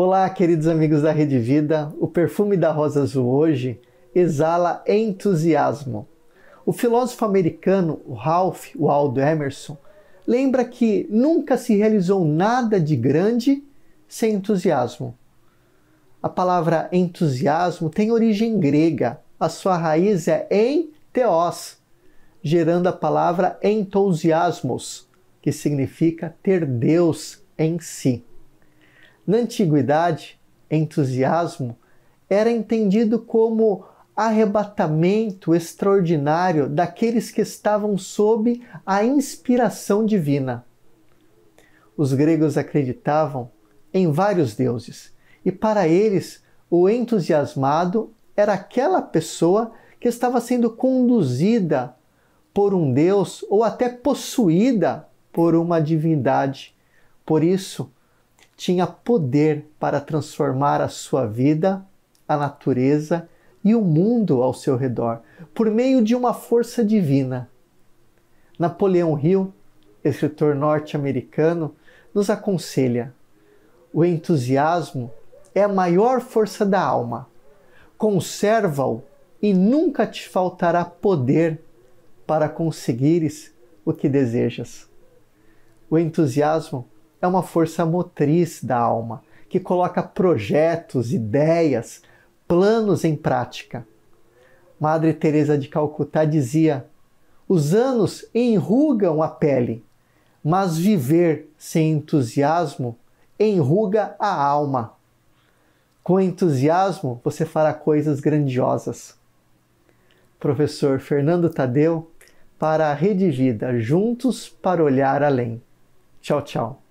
Olá, queridos amigos da Rede Vida. O perfume da rosa azul hoje exala entusiasmo. O filósofo americano Ralph Waldo Emerson lembra que nunca se realizou nada de grande sem entusiasmo. A palavra entusiasmo tem origem grega. A sua raiz é em teos, gerando a palavra entousiasmos, que significa ter Deus em si. Na antiguidade, entusiasmo era entendido como arrebatamento extraordinário daqueles que estavam sob a inspiração divina. Os gregos acreditavam em vários deuses e, para eles, o entusiasmado era aquela pessoa que estava sendo conduzida por um deus ou até possuída por uma divindade. Por isso, tinha poder para transformar a sua vida, a natureza e o mundo ao seu redor, por meio de uma força divina. Napoleão Hill, escritor norte-americano, nos aconselha: o entusiasmo é a maior força da alma. Conserva-o e nunca te faltará poder para conseguires o que desejas. O entusiasmo é uma força motriz da alma que coloca projetos, ideias, planos em prática. Madre Teresa de Calcutá dizia: "Os anos enrugam a pele, mas viver sem entusiasmo enruga a alma. Com entusiasmo, você fará coisas grandiosas." Professor Fernando Tadeu para a Rede Vida, juntos para olhar além. Tchau, tchau.